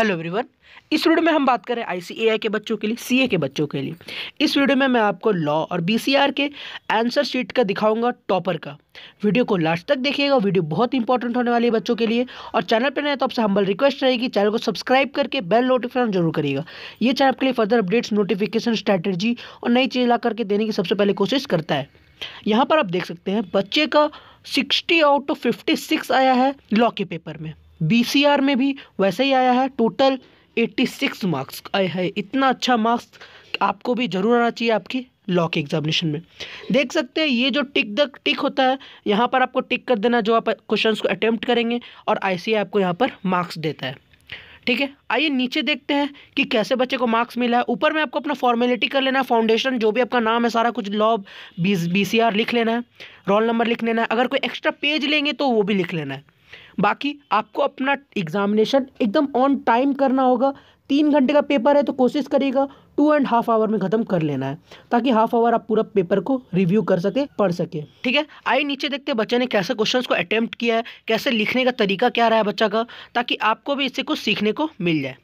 hello everyone इस video में हम बात करें आई के बच्चों के लिए सीए के बच्चों के लिए इस वीडियो में मैं आपको लॉ और बीसीआर के आंसर शीट का दिखाऊंगा टॉपर का वीडियो को लास्ट तक देखिएगा वीडियो बहुत इंपॉर्टेंट होने वाली है बच्चों के लिए और चैनल पर नए तो आपसे हम्बल रिक्वेस्ट रहेगी चैनल को सब्सक्राइब करके बेल नोटिफिकेशन जरूर करिएगा ये चैनल आपके लिए फर्दर अपडेट्स नोटिफिकेशन स्ट्रैटेजी और नई चीज़ ला करके देने की सबसे पहले कोशिश करता है यहाँ पर आप देख सकते हैं बच्चे का सिक्सटी आउट ऑफ फिफ्टी आया है लॉ के पेपर में बीसीआर में भी वैसे ही आया है टोटल 86 मार्क्स आए हैं इतना अच्छा मार्क्स आपको भी ज़रूर आना चाहिए आपकी लॉ के एग्जामिनेशन में देख सकते हैं ये जो टिक द टिक होता है यहाँ पर आपको टिक कर देना जो आप क्वेश्चन को अटैम्प्ट करेंगे और आई आपको यहाँ पर मार्क्स देता है ठीक है आइए नीचे देखते हैं कि कैसे बच्चे को मार्क्स मिला है ऊपर में आपको अपना फॉर्मेलिटी कर लेना है फाउंडेशन जो भी आपका नाम है सारा कुछ लॉ बी लिख लेना है रोल नंबर लिख लेना है अगर कोई एक्स्ट्रा पेज लेंगे तो वो भी लिख लेना है बाकी आपको अपना एग्ज़ामिनेशन एकदम ऑन टाइम करना होगा तीन घंटे का पेपर है तो कोशिश करिएगा टू एंड हाफ आवर में ख़त्म कर लेना है ताकि हाफ आवर आप पूरा पेपर को रिव्यू कर सके पढ़ सके ठीक है आइए नीचे देखते हैं बच्चे ने कैसे क्वेश्चन को अटैम्प्ट किया है कैसे लिखने का तरीका क्या रहा है बच्चा का ताकि आपको भी इससे कुछ सीखने को मिल जाए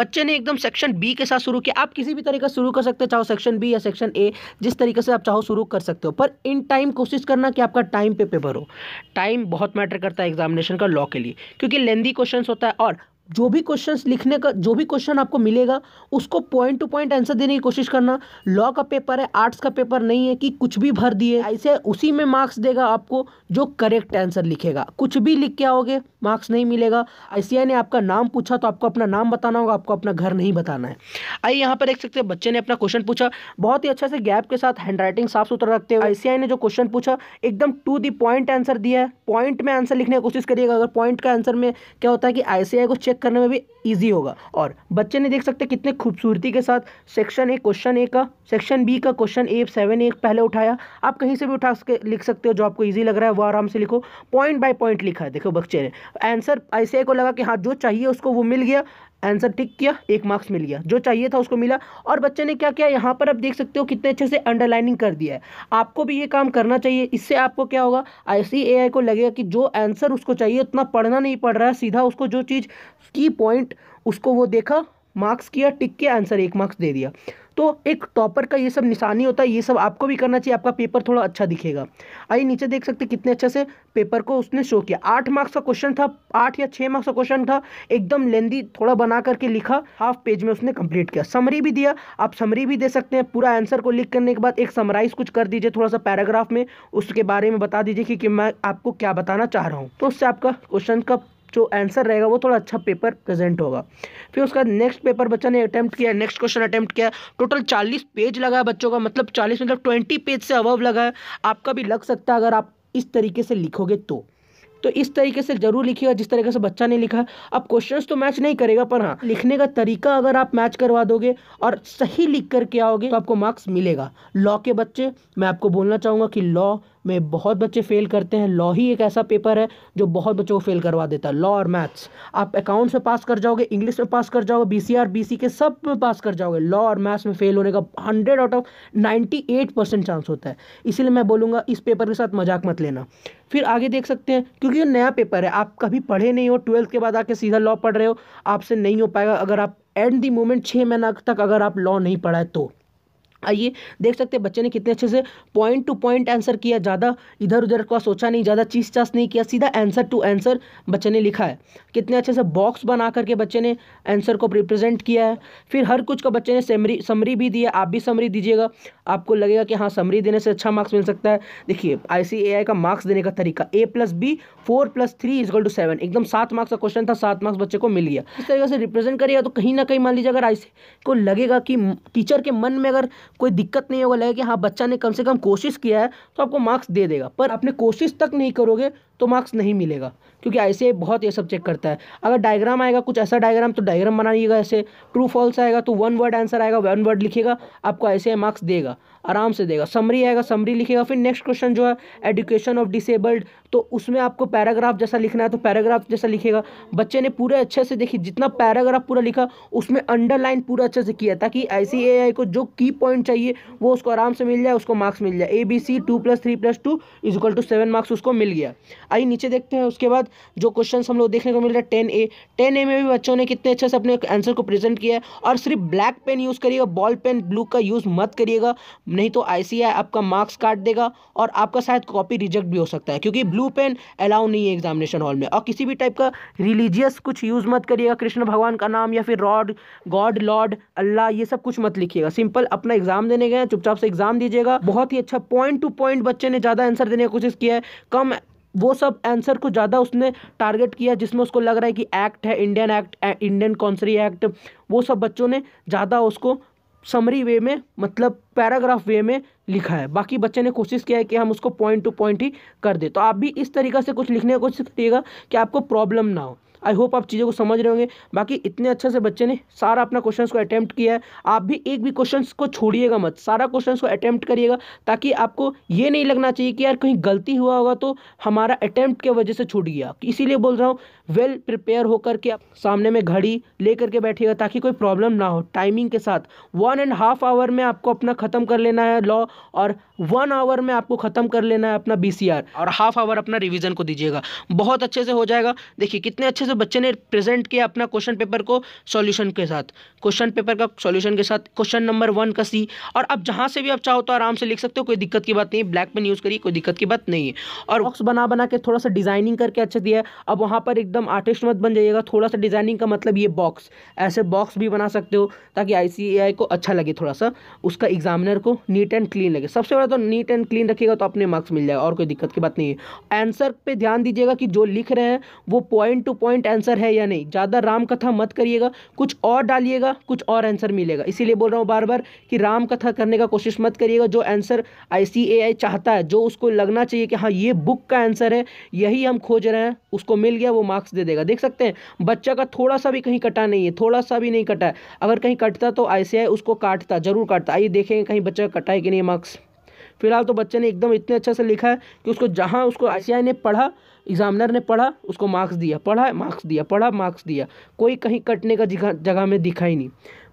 बच्चे ने एकदम सेक्शन बी के साथ शुरू किया आप किसी भी तरीके से शुरू कर सकते हैं चाहो सेक्शन बी या सेक्शन ए जिस तरीके से आप चाहो शुरू कर सकते हो पर इन टाइम कोशिश करना कि आपका टाइम पे पेपर हो टाइम बहुत मैटर करता है एग्जामिनेशन का लॉ के लिए क्योंकि लेंदी क्वेश्चन होता है और जो भी क्वेश्चन लिखने का जो भी क्वेश्चन आपको मिलेगा उसको पॉइंट टू पॉइंट आंसर देने की कोशिश करना लॉ का पेपर है आर्ट्स का पेपर नहीं है कि कुछ भी भर दिए ऐसे उसी में मार्क्स देगा आपको जो करेक्ट आंसर लिखेगा कुछ भी लिख के आओगे मार्क्स नहीं मिलेगा आई ने आपका नाम पूछा तो आपको अपना नाम बताना होगा आपको अपना घर नहीं बताना है आइए यहाँ पर देख सकते हैं बच्चे ने अपना क्वेश्चन पूछा बहुत ही अच्छे से गैप के साथ हैंड साफ सुथरा रखते हुए आई ने जो क्वेश्चन पूछा एकदम टू दी पॉइंट आंसर दिया है पॉइंट में आंसर लिखने की कोशिश करिएगा अगर पॉइंट का आंसर में क्या होता है कि आई को चेक सेलेक्ट करने में भी ईजी होगा और बच्चे ने देख सकते कितने खूबसूरती के साथ सेक्शन ए क्वेश्चन ए का सेक्शन बी का क्वेश्चन ए सेवन ए पहले उठाया आप कहीं से भी उठा सके लिख सकते हो जो आपको ईजी लग रहा है वो आराम से लिखो पॉइंट बाय पॉइंट लिखा है देखो बच्चे ने आंसर ऐसे को लगा कि हाँ जो चाहिए उसको वो मिल गया आंसर टिक किया एक मार्क्स मिल गया जो चाहिए था उसको मिला और बच्चे ने क्या किया यहाँ पर आप देख सकते हो कितने अच्छे से अंडरलाइनिंग कर दिया है आपको भी ये काम करना चाहिए इससे आपको क्या होगा ऐसी एआई को लगेगा कि जो आंसर उसको चाहिए उतना पढ़ना नहीं पड़ रहा है सीधा उसको जो चीज़ की पॉइंट उसको वो देखा मार्क्स किया टिक किया आंसर एक मार्क्स दे दिया तो एक टॉपर का ये सब निशानी होता है ये सब आपको भी करना चाहिए आपका पेपर थोड़ा अच्छा दिखेगा आइए नीचे देख सकते कितने अच्छे से पेपर को उसने शो किया आठ मार्क्स का क्वेश्चन था आठ या छः मार्क्स का क्वेश्चन था एकदम लेंदी थोड़ा बना करके लिखा हाफ पेज में उसने कंप्लीट किया समरी भी दिया आप समरी भी दे सकते हैं पूरा आंसर को लिख करने के बाद एक समराइज कुछ कर दीजिए थोड़ा सा पैराग्राफ में उसके बारे में बता दीजिए कि, मैं आपको क्या बताना चाह रहा हूँ तो उससे आपका क्वेश्चन का जो आंसर रहेगा वो थोड़ा अच्छा पेपर प्रेजेंट होगा फिर उसका नेक्स्ट पेपर बच्चा ने अटैम्प्ट किया नेक्स्ट क्वेश्चन अटैम्प्ट किया टोटल चालीस पेज लगा है बच्चों का मतलब चालीस मतलब ट्वेंटी पेज से अवव लगा है आपका भी लग सकता है अगर आप इस तरीके से लिखोगे तो तो इस तरीके से जरूर लिखिएगा जिस तरीके से बच्चा ने लिखा अब क्वेश्चंस तो मैच नहीं करेगा पर हाँ लिखने का तरीका अगर आप मैच करवा दोगे और सही लिख करके आओगे तो आपको मार्क्स मिलेगा लॉ के बच्चे मैं आपको बोलना चाहूँगा कि लॉ में बहुत बच्चे फेल करते हैं लॉ ही एक ऐसा पेपर है जो बहुत बच्चों को फेल करवा देता है लॉ और मैथ्स आप अकाउंट्स में पास कर जाओगे इंग्लिश में पास कर जाओगे B C R B C के सब में पास कर जाओगे लॉ और मैथ्स में फेल होने का hundred out of ninety eight percent chance होता है इसीलिए मैं बोलूँगा इस पेपर के साथ मजाक मत लेना फिर आगे देख सकते हैं क्योंकि ये नया पेपर है आप कभी पढ़े नहीं हो ट्वेल्थ के बाद आके सीधा लॉ पढ़ रहे हो आपसे नहीं हो पाएगा अगर आप एट दी मोमेंट छः महीना तक अगर आप लॉ नहीं पढ़ाए तो आइए देख सकते हैं बच्चे ने कितने अच्छे से पॉइंट टू पॉइंट आंसर किया ज़्यादा इधर उधर का सोचा नहीं ज़्यादा चीज चास नहीं किया सीधा आंसर टू आंसर बच्चे ने लिखा है कितने अच्छे से बॉक्स बना करके बच्चे ने आंसर को रिप्रेजेंट किया है फिर हर कुछ का बच्चे ने समरी समरी भी दिया आप भी समरी दीजिएगा आपको लगेगा कि हाँ समरी देने से अच्छा मार्क्स मिल सकता है देखिए आई का मार्क्स देने का तरीका A plus B four plus three to seven एकदम सात मार्क्स का क्वेश्चन था सात मार्क्स बच्चे को मिल गया इस तरीके से रिप्रेजेंट करिएगा तो कहीं ना कहीं मान लीजिए अगर आई को लगेगा कि टीचर के मन में अगर कोई दिक्कत नहीं होगा लगेगा कि हाँ बच्चा ने कम से कम कोशिश किया है तो आपको मार्क्स दे देगा पर आपने कोशिश तक नहीं करोगे तो मार्क्स नहीं मिलेगा क्योंकि ऐसे बहुत ये सब चेक करता है अगर डायग्राम आएगा कुछ ऐसा डायग्राम तो डायग्राम बनाइएगा ऐसे ट्रू फॉल्स आएगा तो वन वर्ड आंसर आएगा वन वर्ड लिखेगा आपको ऐसे मार्क्स देगा आराम से देगा समरी आएगा समरी लिखेगा फिर नेक्स्ट क्वेश्चन जो है एडुकेशन ऑफ डिसेबल्ड तो उसमें आपको पैराग्राफ जैसा लिखना है तो पैराग्राफ जैसा लिखेगा बच्चे ने पूरे अच्छे से देखी जितना पैराग्राफ पूरा लिखा उसमें अंडरलाइन पूरा अच्छे से किया ताकि ऐसी ए को जो की पॉइंट चाहिए वो उसको आराम से मिल जाए उसको मार्क्स मिल जाए A B C two plus three plus two is to seven marks उसको मिल गया आइए नीचे देखते हैं उसके बाद जो क्वेश्चन हम लोग देखने को मिल रहा है टेन ए टेन ए में भी बच्चों ने कितने अच्छे से अपने आंसर को प्रेजेंट किया है और सिर्फ ब्लैक पेन यूज़ करिएगा बॉल पेन ब्लू का यूज़ मत करिएगा नहीं तो आई आपका मार्क्स काट देगा और आपका शायद कॉपी रिजेक्ट भी हो सकता है क्योंकि ब्लू पेन अलाउ नहीं है एग्जामिनेशन हॉल में और किसी भी टाइप का रिलीजियस कुछ यूज़ मत करिएगा कृष्ण भगवान का नाम या फिर रॉड गॉड लॉर्ड अल्लाह ये सब कुछ मत लिखिएगा सिंपल अपना एग्जाम देने गए चुपचाप से एग्जाम दीजिएगा बहुत ही अच्छा पॉइंट टू पॉइंट बच्चे ने ज़्यादा आंसर देने की कोशिश किया है कम वो सब आंसर को ज़्यादा उसने टारगेट किया जिसमें उसको लग रहा है कि एक्ट है इंडियन एक्ट इंडियन कौंसरी एक्ट वो सब बच्चों ने ज़्यादा उसको समरी वे में मतलब पैराग्राफ वे में लिखा है बाकी बच्चे ने कोशिश किया है कि हम उसको पॉइंट टू पॉइंट ही कर दे तो आप भी इस तरीक़ा से कुछ लिखने की कोशिश करिएगा कि आपको प्रॉब्लम ना हो आई होप आप चीज़ों को समझ रहे होंगे बाकी इतने अच्छे से बच्चे ने सारा अपना क्वेश्चन को अटैम्प्ट किया है आप भी एक भी क्वेश्चन को छोड़िएगा मत सारा क्वेश्चन को अटैम्प्ट करिएगा ताकि आपको ये नहीं लगना चाहिए कि यार कहीं गलती हुआ होगा तो हमारा अटैम्प्ट के वजह से छूट गया इसीलिए बोल रहा हूँ वेल प्रिपेयर होकर के आप सामने में घड़ी ले करके बैठिएगा ताकि कोई प्रॉब्लम ना हो टाइमिंग के साथ वन एंड हाफ आवर में आपको अपना ख़त्म कर लेना है लॉ और वन आवर में आपको ख़त्म कर लेना है अपना बी और हाफ आवर अपना रिविज़न को दीजिएगा बहुत अच्छे से हो जाएगा देखिए कितने अच्छे से बच्चे ने प्रेजेंट किया अपना क्वेश्चन पेपर को सॉल्यूशन के साथ क्वेश्चन पेपर का सॉल्यूशन के साथ क्वेश्चन नंबर वन का सी और अब जहां से भी आप चाहो तो आराम से लिख सकते हो कोई दिक्कत की बात नहीं ब्लैक पेन यूज़ करिए कोई दिक्कत की बात नहीं है और बॉक्स बना बना के थोड़ा सा डिज़ाइनिंग करके अच्छा दिया अब वहां पर एकदम आर्टिस्ट मत बन जाइएगा थोड़ा सा डिज़ाइनिंग का मतलब ये बॉक्स ऐसे बॉक्स भी बना सकते हो ताकि आई को अच्छा लगे थोड़ा सा उसका एग्जामिनर को नीट एंड क्लीन लगे सबसे बड़ा तो नीट एंड क्लीन रखिएगा तो अपने मार्क्स मिल जाएगा और कोई दिक्कत की बात नहीं है आंसर पर ध्यान दीजिएगा कि जो लिख रहे हैं वो point to point current answer है या नहीं ज़्यादा राम कथा मत करिएगा कुछ और डालिएगा कुछ और आंसर मिलेगा इसीलिए बोल रहा हूँ बार बार कि राम कथा करने का कोशिश मत करिएगा जो आंसर आई चाहता है जो उसको लगना चाहिए कि हाँ ये बुक का आंसर है यही हम खोज रहे हैं उसको मिल गया वो मार्क्स दे देगा देख सकते हैं बच्चा का थोड़ा सा भी कहीं कटा नहीं है थोड़ा सा भी नहीं कटा है अगर कहीं कटता तो आई उसको काटता जरूर काटता आइए देखेंगे कहीं बच्चा कटा है कि नहीं मार्क्स फिलहाल तो बच्चे ने एकदम इतने अच्छे से लिखा है कि उसको जहाँ उसको आई ने पढ़ा एग्जामिनर ने पढ़ा उसको मार्क्स दिया पढ़ा मार्क्स दिया पढ़ा मार्क्स दिया कोई कहीं कटने का जगह में दिखा ही नहीं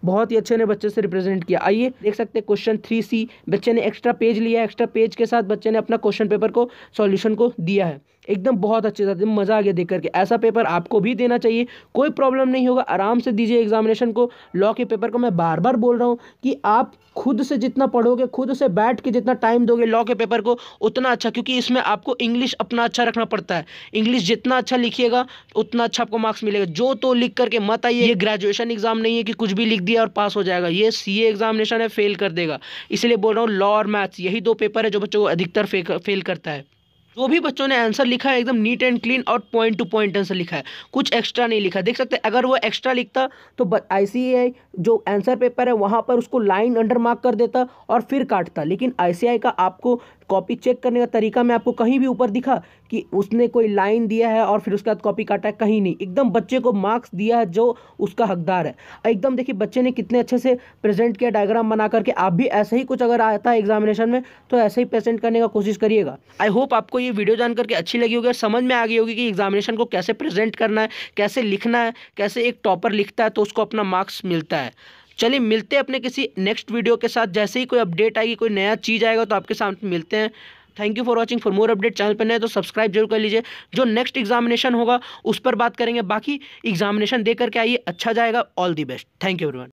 बहुत ही अच्छे ने बच्चे से रिप्रेजेंट किया आइए देख सकते हैं क्वेश्चन थ्री सी बच्चे ने एक्स्ट्रा पेज लिया एक्स्ट्रा पेज के साथ बच्चे ने अपना क्वेश्चन पेपर को सॉल्यूशन को दिया है एकदम बहुत अच्छे से मज़ा आ गया देख करके ऐसा पेपर आपको भी देना चाहिए कोई प्रॉब्लम नहीं होगा आराम से दीजिए एग्जामिनेशन को लॉ के पेपर को मैं बार बार बोल रहा हूँ कि आप खुद से जितना पढ़ोगे खुद से बैठ के जितना टाइम दोगे लॉ के पेपर को उतना अच्छा क्योंकि इसमें आपको इंग्लिश अपना अच्छा रखना पड़ता है इंग्लिश जितना अच्छा लिखिएगा उतना अच्छा आपको मार्क्स मिलेगा जो तो लिख करके मत आइए ये ग्रेजुएशन एग्जाम नहीं है कि कुछ भी लिख दिया और पास हो जाएगा ये सी एग्जामिनेशन है फेल कर देगा इसलिए बोल रहा हूँ लॉ और मैथ्स यही दो पेपर है जो बच्चों को अधिकतर फेल करता है जो तो भी बच्चों ने आंसर लिखा है एकदम नीट एंड क्लीन और पॉइंट टू पॉइंट आंसर लिखा है कुछ एक्स्ट्रा नहीं लिखा देख सकते हैं अगर वो एक्स्ट्रा लिखता तो आई जो आंसर पेपर है वहाँ पर उसको लाइन अंडर मार्क कर देता और फिर काटता लेकिन आई का आपको कॉपी चेक करने का तरीका मैं आपको कहीं भी ऊपर दिखा कि उसने कोई लाइन दिया है और फिर उसके बाद कॉपी काटा है कहीं नहीं एकदम बच्चे को मार्क्स दिया है जो उसका हकदार है एकदम देखिए बच्चे ने कितने अच्छे से प्रेजेंट किया डायग्राम बना करके आप भी ऐसे ही कुछ अगर आता है एग्जामिनेशन में तो ऐसे ही प्रेजेंट करने का कोशिश करिएगा आई होप आपको ये ये वीडियो जान करके अच्छी लगी होगी और समझ में आ गई होगी कि एग्जामिनेशन को कैसे प्रेजेंट करना है कैसे लिखना है कैसे एक टॉपर लिखता है तो उसको अपना मार्क्स मिलता है चलिए मिलते हैं अपने किसी नेक्स्ट वीडियो के साथ जैसे ही कोई अपडेट आएगी कोई नया चीज़ आएगा तो आपके सामने मिलते हैं thank you for watching for more update channel पर नए तो सब्सक्राइब जरूर कर लीजिए जो नेक्स्ट एग्जामिनेशन होगा उस पर बात करेंगे बाकी एग्जामिनेशन दे करके आइए अच्छा जाएगा all the best thank you everyone